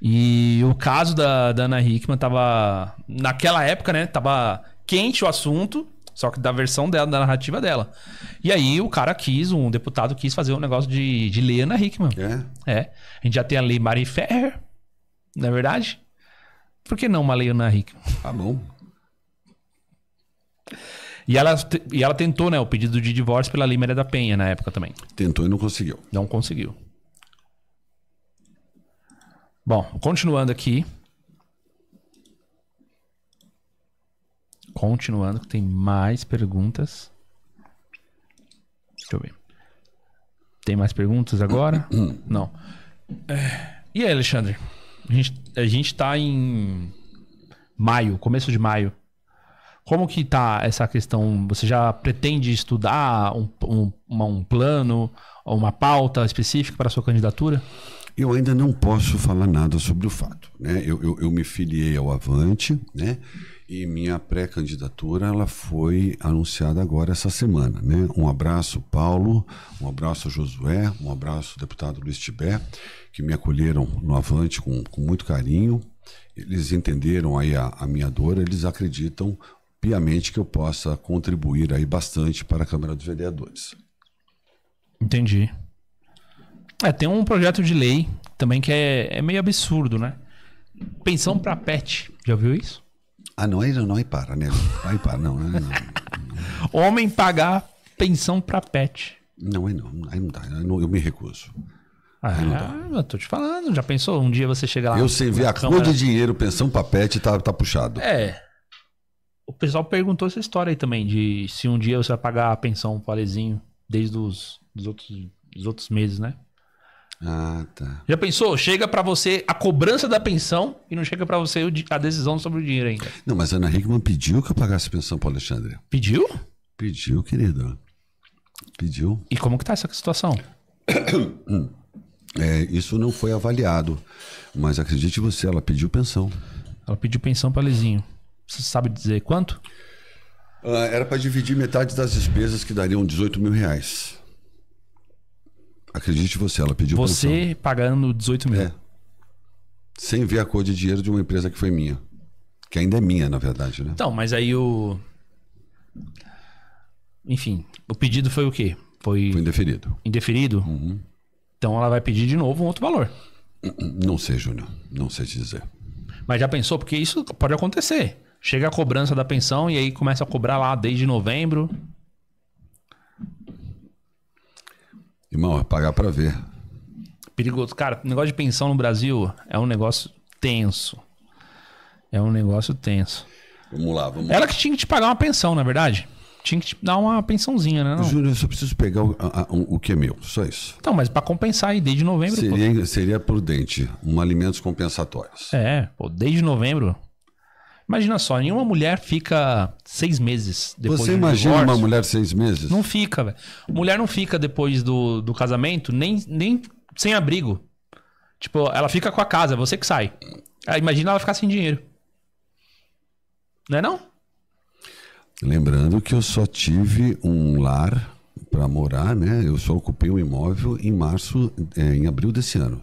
E o caso da, da Ana Hickman tava. Naquela época, né? Tava quente o assunto, só que da versão dela, da narrativa dela. E aí o cara quis, um deputado quis fazer um negócio de, de lei Ana Hickman. É. é. A gente já tem a lei Marie Ferrer, não é verdade? Por que não uma lei Ana Hickman? Tá ah, bom. E ela, e ela tentou, né, o pedido de divórcio pela lei Maria da Penha na época também. Tentou e não conseguiu. Não conseguiu. Bom, continuando aqui. Continuando, tem mais perguntas. Deixa eu ver. Tem mais perguntas agora? Não. É... E aí, Alexandre? A gente, a gente tá em maio, começo de maio. Como que tá essa questão? Você já pretende estudar um, um, uma, um plano, uma pauta específica para a sua candidatura? Eu ainda não posso falar nada sobre o fato. Né? Eu, eu, eu me filiei ao Avante né? e minha pré-candidatura ela foi anunciada agora essa semana. Né? Um abraço, Paulo, um abraço, Josué, um abraço, deputado Luiz Tibé, que me acolheram no Avante com, com muito carinho. Eles entenderam aí a, a minha dor, eles acreditam piamente que eu possa contribuir aí bastante para a Câmara dos Vereadores. Entendi. É, tem um projeto de lei também que é, é meio absurdo, né? Pensão para pet. Já viu isso? Ah, não, aí não, aí para, né? Aí para, não. não, não, não. Homem pagar pensão para pet. Não, aí não, aí não dá, eu me recuso. Ah, eu tô te falando, já pensou? Um dia você chega lá. Eu sei ver a cor de dinheiro, pensão pra pet, tá, tá puxado. É. O pessoal perguntou essa história aí também, de se um dia você vai pagar a pensão o Alezinho, desde os dos outros, outros meses, né? Ah, tá. Já pensou? Chega para você a cobrança da pensão e não chega para você a decisão sobre o dinheiro ainda. Não, mas a Ana Hickman pediu que eu pagasse a pensão para Alexandre. Pediu? Pediu, querido. Pediu. E como que tá essa situação? É, isso não foi avaliado, mas acredite você, ela pediu pensão. Ela pediu pensão para Lizinho. Você sabe dizer quanto? Ah, era para dividir metade das despesas que dariam 18 mil reais. Acredite você, ela pediu Você pensão. pagando 18 mil. É. Sem ver a cor de dinheiro de uma empresa que foi minha. Que ainda é minha, na verdade, né? Então, mas aí o. Enfim, o pedido foi o quê? Foi. Foi indeferido. Indeferido? Uhum. Então ela vai pedir de novo um outro valor. Não sei, Júnior. Não sei te dizer. Mas já pensou? Porque isso pode acontecer. Chega a cobrança da pensão e aí começa a cobrar lá desde novembro. Irmão, é pagar para ver. Perigoso. Cara, O negócio de pensão no Brasil é um negócio tenso. É um negócio tenso. Vamos lá, vamos Ela lá. que tinha que te pagar uma pensão, na é verdade? Tinha que te dar uma pensãozinha, né? Não? Júnior, eu só preciso pegar o, a, o, que é meu, só isso. Então, mas para compensar aí, desde novembro. Seria, seria prudente, um alimentos compensatórios. É, pô, desde novembro, Imagina só, nenhuma mulher fica seis meses depois Você imagina divórcio. uma mulher seis meses? Não fica, velho. Mulher não fica depois do, do casamento, nem, nem sem abrigo. Tipo, ela fica com a casa, é você que sai. Ah, imagina ela ficar sem dinheiro. Não é não? Lembrando que eu só tive um lar para morar, né? Eu só ocupei o um imóvel em março, é, em abril desse ano.